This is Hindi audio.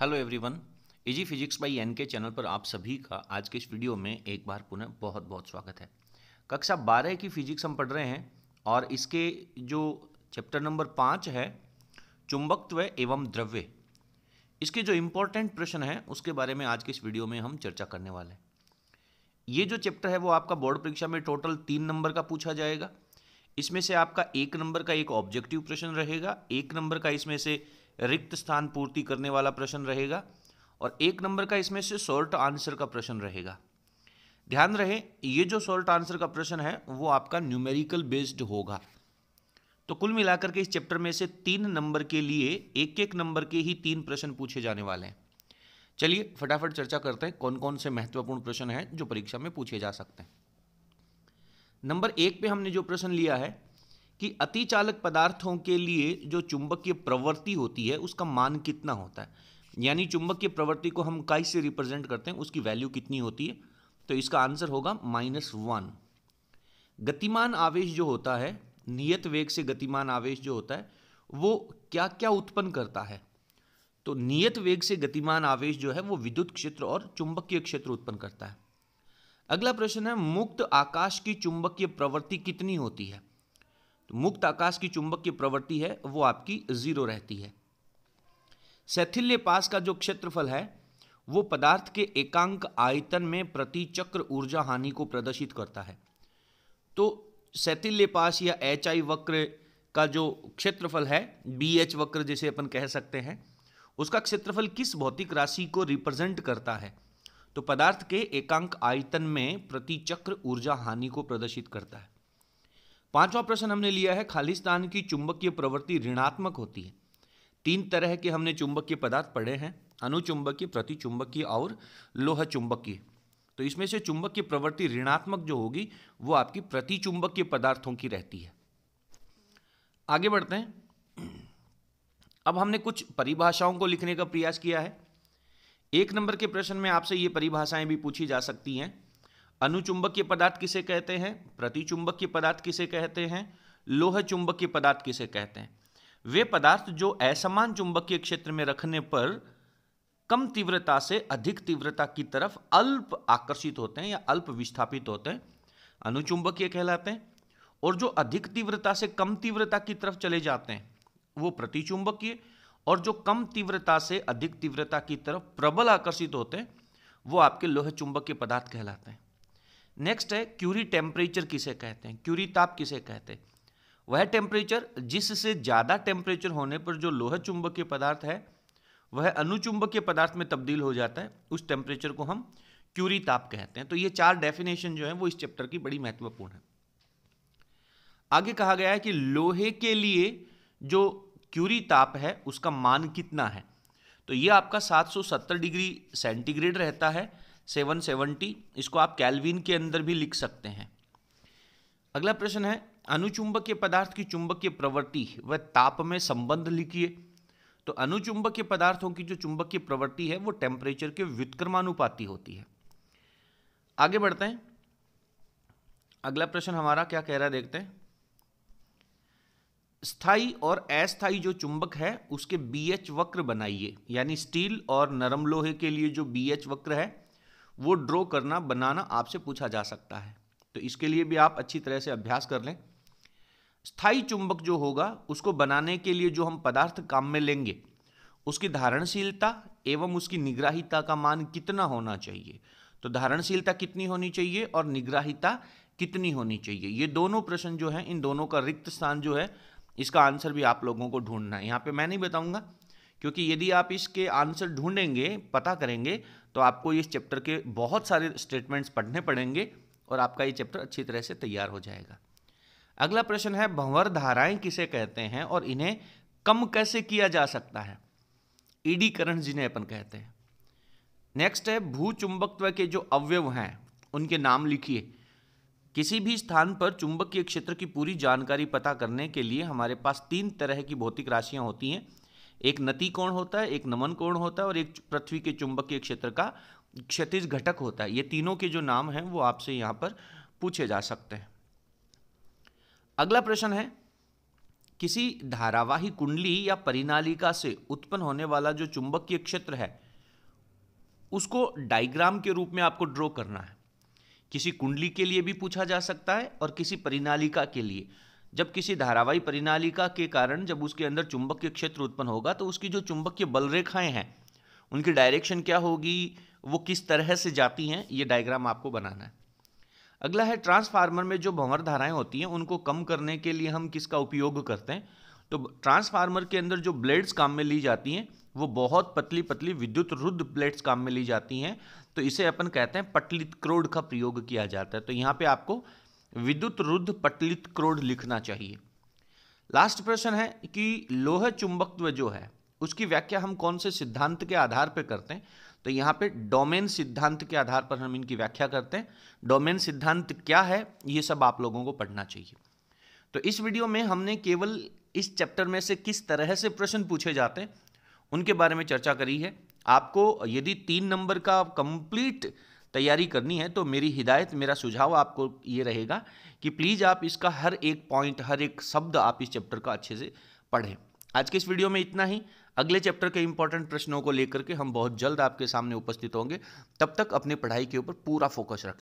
hello everyone easy physics by N K channel पर आप सभी का आज के इस वीडियो में एक बार पुनः बहुत बहुत स्वागत है कक्षा बारह की फिजिक्स हम पढ़ रहे हैं और इसके जो चैप्टर नंबर पाँच है चुंबकत्व एवं द्रव्य इसके जो इम्पोर्टेंट प्रश्न हैं उसके बारे में आज के इस वीडियो में हम चर्चा करने वाले हैं ये जो चैप्टर है वो आपका बोर्ड परीक्षा में टोटल तीन नंबर का पूछा जाएगा इसमें से आपका एक नंबर का एक ऑब्जेक्टिव प्रश्न रहेगा एक नंबर का इसमें से रिक्त स्थान पूर्ति करने वाला प्रश्न रहेगा और एक नंबर का इसमें से शॉर्ट आंसर का प्रश्न रहेगा ध्यान रहे ये जो शॉर्ट आंसर का प्रश्न है वो आपका न्यूमेरिकल बेस्ड होगा तो कुल मिलाकर के इस चैप्टर में से तीन नंबर के लिए एक एक नंबर के ही तीन प्रश्न पूछे जाने वाले हैं चलिए फटाफट चर्चा करते हैं कौन कौन से महत्वपूर्ण प्रश्न हैं जो परीक्षा में पूछे जा सकते हैं नंबर एक पे हमने जो प्रश्न लिया है कि अतिचालक पदार्थों के लिए जो चुंबकीय प्रवृत्ति होती है उसका मान कितना होता है यानी चुंबकीय प्रवृत्ति को हम काई से रिप्रेजेंट करते हैं उसकी वैल्यू कितनी होती है तो इसका आंसर होगा माइनस वन गतिमान आवेश जो होता है नियत वेग से गतिमान आवेश जो होता है वो क्या क्या उत्पन्न करता है तो नियत वेग से गतिमान आवेश जो है वो विद्युत क्षेत्र और चुंबकीय क्षेत्र उत्पन्न करता है अगला प्रश्न है मुक्त आकाश की चुंबकीय प्रवृत्ति कितनी होती है तो मुक्त आकाश की चुंबक की प्रवृत्ति है वो आपकी जीरो रहती है शैथिल्य पास का जो क्षेत्रफल है वो पदार्थ के एकांक आयतन में प्रति चक्र ऊर्जा हानि को प्रदर्शित करता है तो शैथिल्य पास या एच आई वक्र का जो क्षेत्रफल है बी एच वक्र जिसे अपन कह सकते हैं उसका क्षेत्रफल किस भौतिक राशि को रिप्रेजेंट करता है तो पदार्थ के एकांक आयतन में प्रति चक्र ऊर्जा हानि को प्रदर्शित करता है पांचवा प्रश्न हमने लिया है खालिस्तान की चुंबकीय प्रवृत्ति ऋणात्मक होती है तीन तरह के हमने चुंबकीय पदार्थ पढ़े हैं अनुचुंबकीय प्रतिचुंबकीय और लोह चुंबकीय तो इसमें से चुंबकीय प्रवृत्ति ऋणात्मक जो होगी वो आपकी प्रतिचुंबकीय पदार्थों की रहती है आगे बढ़ते हैं अब हमने कुछ परिभाषाओं को लिखने का प्रयास किया है एक नंबर के प्रश्न में आपसे ये परिभाषाएं भी पूछी जा सकती हैं अनुचुंबकीय पदार्थ किसे कहते हैं प्रतिचुंबकीय पदार्थ किसे कहते हैं लोह चुंबकीय पदार्थ किसे कहते हैं वे पदार्थ जो असमान चुंबकीय क्षेत्र में रखने पर कम तीव्रता से अधिक तीव्रता की तरफ अल्प आकर्षित होते हैं या अल्प विस्थापित होते हैं अनुचुंबकीय कहलाते हैं और जो अधिक तीव्रता से कम तीव्रता की तरफ चले जाते हैं वो प्रतिचुंबकीय और जो कम तीव्रता से अधिक तीव्रता की तरफ प्रबल आकर्षित होते हैं वो आपके लोह चुंबकीय पदार्थ कहलाते हैं नेक्स्ट है क्यूरी टेम्परेचर किसे कहते हैं क्यूरी ताप किसे कहते हैं वह टेम्परेचर जिससे ज़्यादा टेम्परेचर होने पर जो लोह चुंबकीय पदार्थ है वह अनुचुंबकीय पदार्थ में तब्दील हो जाता है उस टेम्परेचर को हम क्यूरी ताप कहते हैं तो ये चार डेफिनेशन जो है वो इस चैप्टर की बड़ी महत्वपूर्ण है आगे कहा गया है कि लोहे के लिए जो क्यूरी ताप है उसका मान कितना है तो ये आपका 770 डिग्री सेंटीग्रेड रहता है सेवन सेवनटी इसको आप कैलविन के अंदर भी लिख सकते हैं अगला प्रश्न है अनुचुंबकीय पदार्थ की चुंबकीय प्रवृत्ति व ताप में संबंध लिखिए तो अनुचुंबकीय पदार्थों की जो चुंबकीय प्रवृत्ति है वो टेम्परेचर के व्युत्क्रमानुपाती होती है आगे बढ़ते हैं अगला प्रश्न हमारा क्या कह रहा है देखते हैं स्थाई और अस्थाई जो चुंबक है उसके बी एच वक्र बनाइए यानी स्टील और नरम लोहे के लिए जो बी एच वक्र है वो ड्रॉ करना बनाना आपसे पूछा जा सकता है तो इसके लिए भी आप अच्छी तरह से अभ्यास कर लें स्थाई चुंबक जो होगा उसको बनाने के लिए जो हम पदार्थ काम में लेंगे उसकी धारणशीलता एवं उसकी निग्राहिता का मान कितना होना चाहिए तो धारणशीलता कितनी होनी चाहिए और निग्राहिता कितनी होनी चाहिए ये दोनों प्रश्न जो हैं इन दोनों का रिक्त स्थान जो है इसका आंसर भी आप लोगों को ढूंढना है यहाँ पे मैं नहीं बताऊंगा क्योंकि यदि आप इसके आंसर ढूंढेंगे पता करेंगे तो आपको इस चैप्टर के बहुत सारे स्टेटमेंट्स पढ़ने पड़ेंगे और आपका ये चैप्टर अच्छी तरह से तैयार हो जाएगा अगला प्रश्न है भंवर धाराएं किसे कहते हैं और इन्हें कम कैसे किया जा सकता है ईडी e जी जिन्हें अपन कहते हैं नेक्स्ट है भू चुंबकत्व के जो अवयव हैं उनके नाम लिखिए किसी भी स्थान पर चुंबकीय क्षेत्र की पूरी जानकारी पता करने के लिए हमारे पास तीन तरह की भौतिक राशियां होती हैं एक नती कोण होता है एक नमन कोण होता है और एक पृथ्वी के चुंबकीय क्षेत्र का क्षतिज घटक होता है ये तीनों के जो नाम हैं वो आपसे यहाँ पर पूछे जा सकते हैं अगला प्रश्न है किसी धारावाही कुंडली या परिनालिका से उत्पन्न होने वाला जो चुंबकीय क्षेत्र है उसको डायग्राम के रूप में आपको ड्रॉ करना है किसी कुंडली के लिए भी पूछा जा सकता है और किसी परिनालिका के लिए जब किसी धारावाही परिणालिका के कारण जब उसके अंदर चुंबक क्षेत्र उत्पन्न होगा तो उसकी जो चुंबक बल रेखाएं हैं उनकी डायरेक्शन क्या होगी वो किस तरह से जाती हैं ये डायग्राम आपको बनाना है अगला है ट्रांसफार्मर में जो भंवर धाराएं होती हैं उनको कम करने के लिए हम किसका उपयोग करते हैं तो ट्रांसफार्मर के अंदर जो ब्लेड्स काम में ली जाती हैं वो बहुत पतली पतली विद्युत रुद्ध ब्लेड्स काम में ली जाती हैं तो इसे अपन कहते हैं पटलित क्रोड का प्रयोग किया जाता है तो यहाँ पे आपको विद्युत रुद्ध पटलित क्रोड लिखना चाहिए लास्ट प्रश्न है कि लोह चुंबकत्व जो है उसकी व्याख्या हम कौन से सिद्धांत के आधार पर करते हैं तो यहाँ पे डोमेन सिद्धांत के आधार पर हम इनकी व्याख्या करते हैं डोमेन सिद्धांत क्या है ये सब आप लोगों को पढ़ना चाहिए तो इस वीडियो में हमने केवल इस चैप्टर में से किस तरह से प्रश्न पूछे जाते हैं उनके बारे में चर्चा करी है आपको यदि तीन नंबर का कंप्लीट तैयारी करनी है तो मेरी हिदायत मेरा सुझाव आपको ये रहेगा कि प्लीज़ आप इसका हर एक पॉइंट हर एक शब्द आप इस चैप्टर का अच्छे से पढ़ें आज के इस वीडियो में इतना ही अगले चैप्टर के इंपॉर्टेंट प्रश्नों को लेकर के हम बहुत जल्द आपके सामने उपस्थित होंगे तब तक अपने पढ़ाई के ऊपर पूरा फोकस रखें